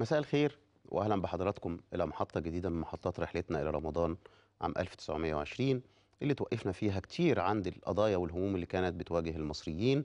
مساء الخير واهلا بحضراتكم الى محطه جديده من محطات رحلتنا الى رمضان عام 1920 اللي توقفنا فيها كتير عند القضايا والهموم اللي كانت بتواجه المصريين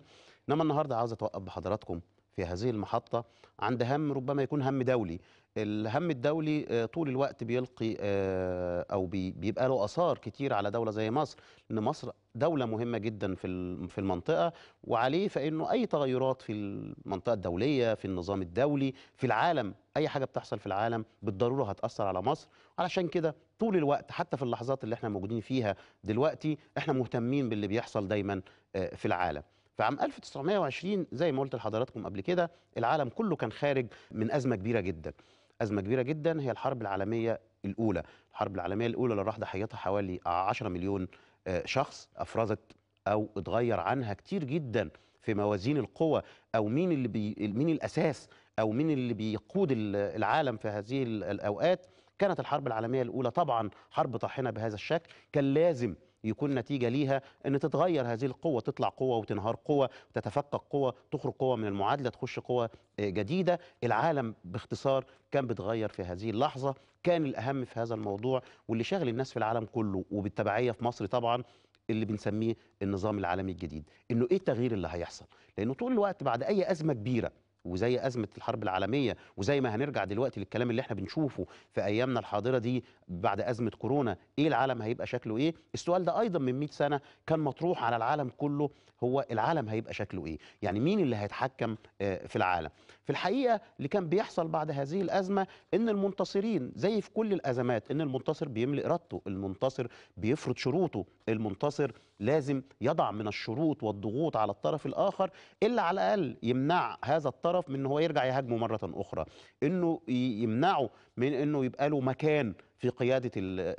انما النهارده عاوز اتوقف بحضراتكم في هذه المحطة عند هم ربما يكون هم دولي الهم الدولي آه، طول الوقت بيلقي آه، او بيبقى له اثار كتير على دوله زي مصر ان مصر دوله مهمه جدا في في المنطقه وعليه فانه اي تغيرات في المنطقه الدوليه في النظام الدولي في العالم اي حاجه بتحصل في العالم بالضروره هتاثر على مصر علشان كده طول الوقت حتى في اللحظات اللي احنا موجودين فيها دلوقتي احنا مهتمين باللي بيحصل دايما آه، في العالم في عام 1920 زي ما قلت لحضراتكم قبل كده العالم كله كان خارج من أزمة كبيرة جدا أزمة كبيرة جدا هي الحرب العالمية الأولى الحرب العالمية الأولى اللي راح ضحيتها حوالي 10 مليون آه، شخص أفرزت أو اتغير عنها كتير جدا في موازين القوى أو مين اللي بي مين الأساس أو مين اللي بيقود العالم في هذه الأوقات كانت الحرب العالمية الأولى طبعا حرب طاحنة بهذا الشكل كان لازم يكون نتيجه ليها ان تتغير هذه القوه تطلع قوه وتنهار قوه تتفكك قوه تخرج قوه من المعادله تخش قوه آه، جديده العالم باختصار كان بيتغير في هذه اللحظه كان الاهم في هذا الموضوع واللي شاغل الناس في العالم كله وبالتبعيه في مصر طبعا اللي بنسميه النظام العالمي الجديد انه ايه التغيير اللي هيحصل لانه طول الوقت بعد اي ازمه كبيره وزي ازمه الحرب العالميه وزي ما هنرجع دلوقتي للكلام اللي احنا بنشوفه في ايامنا الحاضره دي بعد ازمه كورونا ايه العالم هيبقى شكله ايه السؤال ده ايضا من 100 سنه كان مطروح على العالم كله هو العالم هيبقى شكله ايه يعني مين اللي هيتحكم آه، في العالم في الحقيقه اللي كان بيحصل بعد هذه الازمه ان المنتصرين زي في كل الازمات ان المنتصر بيملي ارادته المنتصر بيفرض شروطه المنتصر لازم يضع من الشروط والضغوط على الطرف الاخر الا على الاقل يمنع هذا الطرف من ان هو يرجع يهاجمه مره اخرى انه يمنعه من انه يبقى له مكان في قياده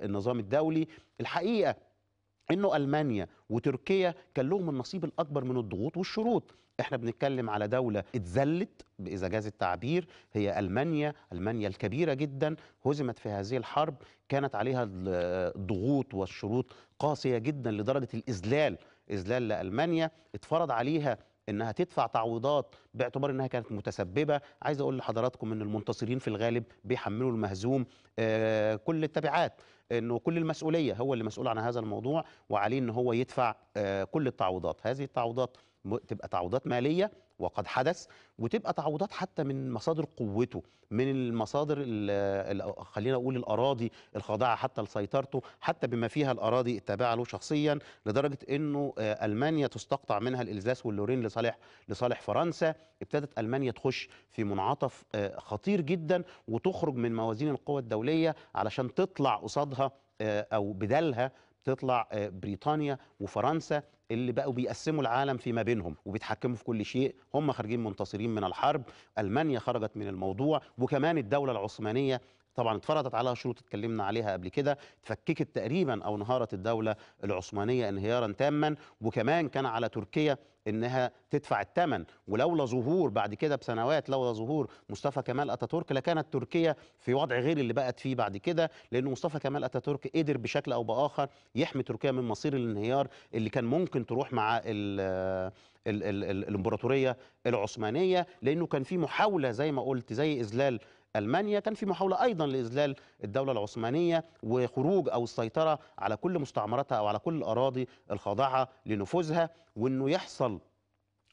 النظام الدولي الحقيقه انه المانيا وتركيا كان لهم النصيب الاكبر من الضغوط والشروط احنا بنتكلم على دوله اتذلت اذا جاز التعبير هي المانيا المانيا الكبيره جدا هزمت في هذه الحرب كانت عليها الضغوط والشروط قاسيه جدا لدرجه الاذلال اذلال لالمانيا اتفرض عليها انها تدفع تعويضات باعتبار انها كانت متسببه عايز اقول لحضراتكم ان المنتصرين في الغالب بيحملوا المهزوم آه، كل التبعات انه كل المسؤوليه هو اللي مسؤول عن هذا الموضوع وعليه ان هو يدفع آه، كل التعويضات هذه التعويضات تبقى تعويضات ماليه وقد حدث وتبقى تعويضات حتى من مصادر قوته من المصادر خلينا نقول الاراضي الخاضعه حتى لسيطرته حتى بما فيها الاراضي التابعه له شخصيا لدرجه انه آه، المانيا تستقطع منها الالزاس واللورين لصالح لصالح فرنسا ابتدت المانيا تخش في منعطف آه، خطير جدا وتخرج من موازين القوى الدوليه علشان تطلع قصادها آه، او بدالها تطلع آه، بريطانيا وفرنسا اللي بقوا بيقسموا العالم فيما بينهم وبيتحكموا في كل شيء هم خارجين منتصرين من الحرب ألمانيا خرجت من الموضوع وكمان الدولة العثمانية طبعا اتفرضت عليها شروط اتكلمنا عليها قبل كده اتفككت تقريبا او انهارت الدوله العثمانيه انهيارا تاما وكمان كان على تركيا انها تدفع الثمن ولولا ظهور بعد كده بسنوات لولا ظهور مصطفى كمال اتاتورك لكانت تركيا في وضع غير اللي بقت فيه بعد كده لان مصطفى كمال اتاتورك قدر بشكل او باخر يحمي تركيا من مصير الانهيار اللي كان ممكن تروح مع الـ الـ الـ الامبراطوريه العثمانيه لانه كان في محاوله زي ما قلت زي اذلال ألمانيا كان في محاولة أيضا لإذلال الدولة العثمانية وخروج أو السيطرة على كل مستعمراتها أو على كل الأراضي الخاضعة لنفوذها وأنه يحصل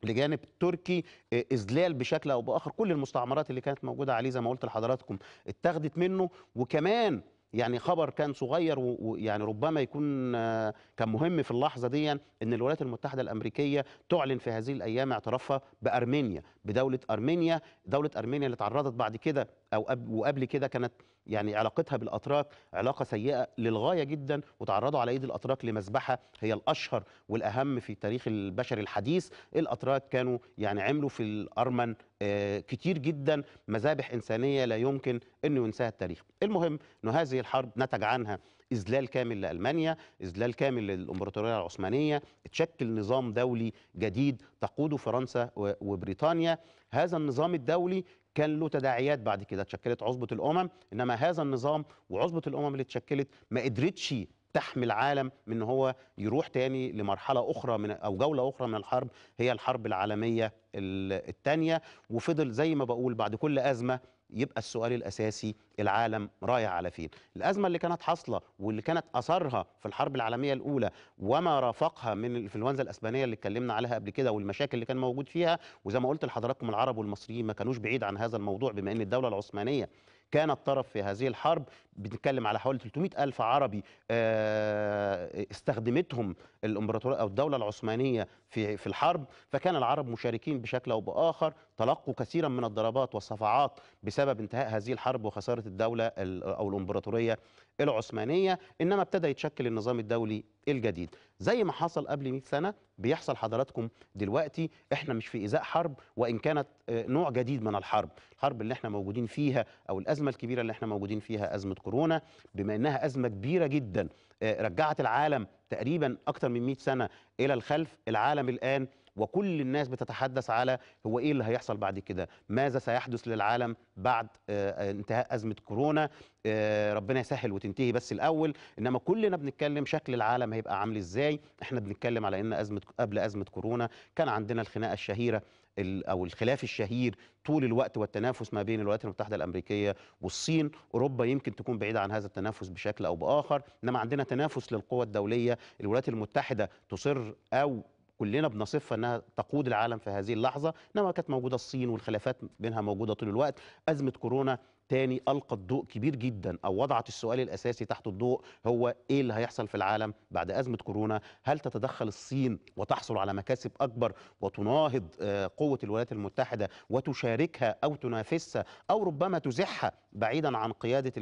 لجانب تركي اذلال بشكل او باخر كل المستعمرات اللي كانت موجوده عليه زي ما قلت لحضراتكم اتخذت منه وكمان يعني خبر كان صغير ويعني ربما يكون آه، كان مهم في اللحظه دي ان الولايات المتحده الامريكيه تعلن في هذه الايام اعترافها بارمينيا بدوله ارمينيا دوله ارمينيا اللي تعرضت بعد كده او وقبل كده كانت يعني علاقتها بالاتراك علاقه سيئه للغايه جدا وتعرضوا على ايد الاتراك لمذبحه هي الاشهر والاهم في تاريخ البشر الحديث الاتراك كانوا يعني عملوا في الارمن آه، كتير جدا مذابح انسانيه لا يمكن انه ينساها التاريخ المهم انه هذه الحرب نتج عنها إذلال كامل لألمانيا إذلال كامل للإمبراطورية العثمانية تشكل نظام دولي جديد تقوده فرنسا وبريطانيا هذا النظام الدولي كان له تداعيات بعد كده اتشكلت عصبة الأمم إنما هذا النظام وعصبة الأمم اللي اتشكلت ما قدرتش تحمي العالم من هو يروح تاني لمرحلة أخرى من أو جولة أخرى من الحرب هي الحرب العالمية الثانية وفضل زي ما بقول بعد كل أزمة يبقى السؤال الاساسي العالم رايح على فين الازمه اللي كانت حاصله واللي كانت اثرها في الحرب العالميه الاولى وما رافقها من الانفلونزا الاسبانيه اللي اتكلمنا عليها قبل كده والمشاكل اللي كان موجود فيها وزي ما قلت لحضراتكم العرب والمصريين ما كانوش بعيد عن هذا الموضوع بما ان الدوله العثمانيه كان الطرف في هذه الحرب بنتكلم على حوالي 300 ألف عربي آه، استخدمتهم الإمبراطورية أو الدولة العثمانية في في الحرب فكان العرب مشاركين بشكل أو بآخر تلقوا كثيرا من الضربات والصفعات بسبب انتهاء هذه الحرب وخسارة الدولة أو الإمبراطورية العثمانية إنما ابتدى يتشكل النظام الدولي الجديد زي ما حصل قبل 100 سنة بيحصل حضراتكم دلوقتي احنا مش في إزاء حرب وإن كانت آه، نوع جديد من الحرب الحرب اللي احنا موجودين فيها أو الأزمة الكبيرة اللي احنا موجودين فيها أزمة كورونا بما إنها أزمة كبيرة جدا آه، رجعت العالم تقريبا أكتر من 100 سنة إلى الخلف العالم الآن وكل الناس بتتحدث على هو ايه اللي هيحصل بعد كده ماذا سيحدث للعالم بعد آه، آه، انتهاء ازمه كورونا آه، ربنا يسهل وتنتهي بس الاول انما كلنا بنتكلم شكل العالم هيبقى عامل ازاي احنا بنتكلم على ان ازمه قبل ازمه كورونا كان عندنا الخناقه الشهيره او الخلاف الشهير طول الوقت والتنافس ما بين الولايات المتحده الامريكيه والصين اوروبا يمكن تكون بعيده عن هذا التنافس بشكل او باخر انما عندنا تنافس للقوى الدوليه الولايات المتحده تصر او كلنا بنصفها انها تقود العالم في هذه اللحظه انما كانت موجوده الصين والخلافات بينها موجوده طول الوقت ازمه كورونا الثاني القت ضوء كبير جدا او وضعت السؤال الاساسي تحت الضوء هو ايه اللي هيحصل في العالم بعد ازمه كورونا؟ هل تتدخل الصين وتحصل على مكاسب اكبر وتناهض آه، قوه الولايات المتحده وتشاركها او تنافسها او ربما تزحها بعيدا عن قياده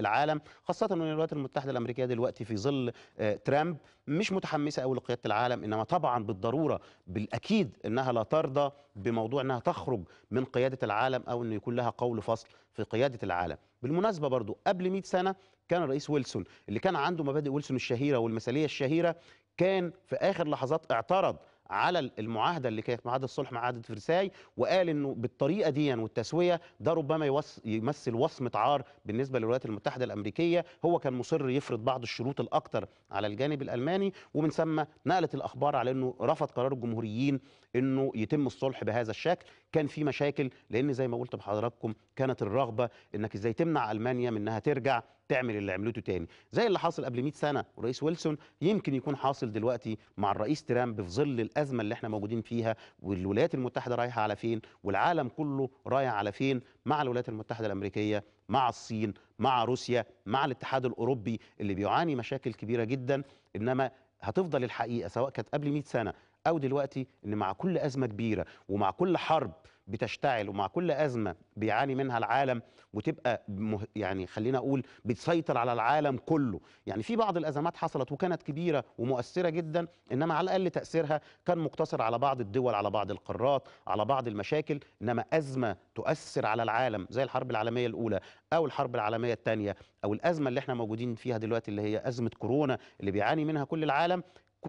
العالم خاصه ان الولايات المتحده الامريكيه دلوقتي في ظل آه، ترامب مش متحمسه قوي لقياده العالم انما طبعا بالضروره بالاكيد انها لا ترضى بموضوع انها تخرج من قياده العالم او انه يكون لها قول فصل في قياده سيادة العالم بالمناسبة برضو قبل 100 سنة كان الرئيس ويلسون اللي كان عنده مبادئ ويلسون الشهيرة والمثالية الشهيرة كان في آخر لحظات اعترض على المعاهده اللي كانت معاهده الصلح معاهده فرساي وقال انه بالطريقه دي والتسويه ده ربما يمثل وصمه عار بالنسبه للولايات المتحده الامريكيه هو كان مصر يفرض بعض الشروط الاكثر على الجانب الالماني ومن ثم نقلت الاخبار على انه رفض قرار الجمهوريين انه يتم الصلح بهذا الشكل كان في مشاكل لان زي ما قلت لحضراتكم كانت الرغبه انك ازاي تمنع المانيا من انها ترجع تعمل اللي عملته تاني زي اللي حاصل قبل 100 سنه ورئيس ويلسون يمكن يكون حاصل دلوقتي مع الرئيس ترامب في ظل الازمه اللي احنا موجودين فيها والولايات المتحده رايحه على فين والعالم كله رايح على فين مع الولايات المتحده الامريكيه مع الصين مع روسيا مع الاتحاد الاوروبي اللي بيعاني مشاكل كبيره جدا انما هتفضل الحقيقه سواء كانت قبل 100 سنه او دلوقتي ان مع كل ازمه كبيره ومع كل حرب بتشتعل ومع كل ازمه بيعاني منها العالم وتبقى يعني خلينا اقول بتسيطر على العالم كله، يعني في بعض الازمات حصلت وكانت كبيره ومؤثره جدا انما على الاقل تاثيرها كان مقتصر على بعض الدول على بعض القارات على بعض المشاكل انما ازمه تؤثر على العالم زي الحرب العالميه الاولى او الحرب العالميه الثانيه او الازمه اللي احنا موجودين فيها دلوقتي اللي هي ازمه كورونا اللي بيعاني منها كل العالم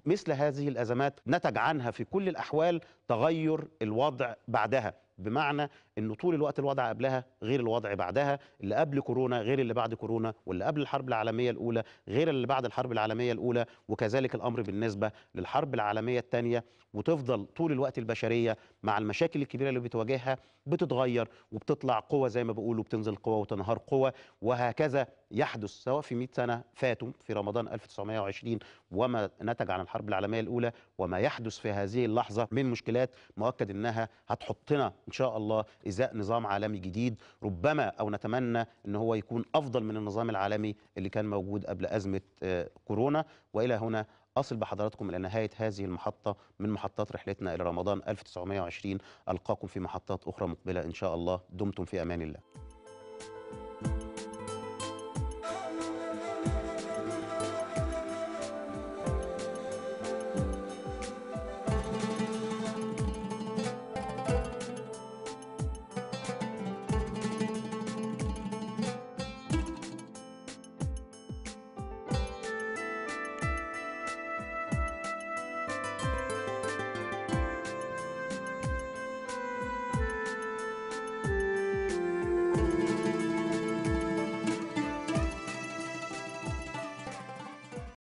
مثل هذه الأزمات نتج عنها في كل الأحوال تغير الوضع بعدها بمعنى أنه طول الوقت الوضع قبلها غير الوضع بعدها اللي قبل كورونا غير اللي بعد كورونا واللي قبل الحرب العالمية الأولى غير اللي بعد الحرب العالمية الأولى وكذلك الأمر بالنسبة للحرب العالمية الثانية وتفضل طول الوقت البشرية مع المشاكل الكبيرة اللي بتواجهها بتتغير وبتطلع قوة زي ما بيقولوا بتنزل قوة وتنهار قوة وهكذا يحدث سواء في 100 سنة فاتوا في رمضان 1920 وما نتج عن الحرب العالمية الأولى وما يحدث في هذه اللحظة من مشكلات مؤكد أنها هتحطنا إن شاء الله إزاء نظام عالمي جديد ربما أو نتمنى أن هو يكون أفضل من النظام العالمي اللي كان موجود قبل أزمة آه، كورونا وإلى هنا أصل بحضراتكم إلى نهاية هذه المحطة من محطات رحلتنا إلى رمضان 1920 ألقاكم في محطات أخرى مقبلة إن شاء الله دمتم في أمان الله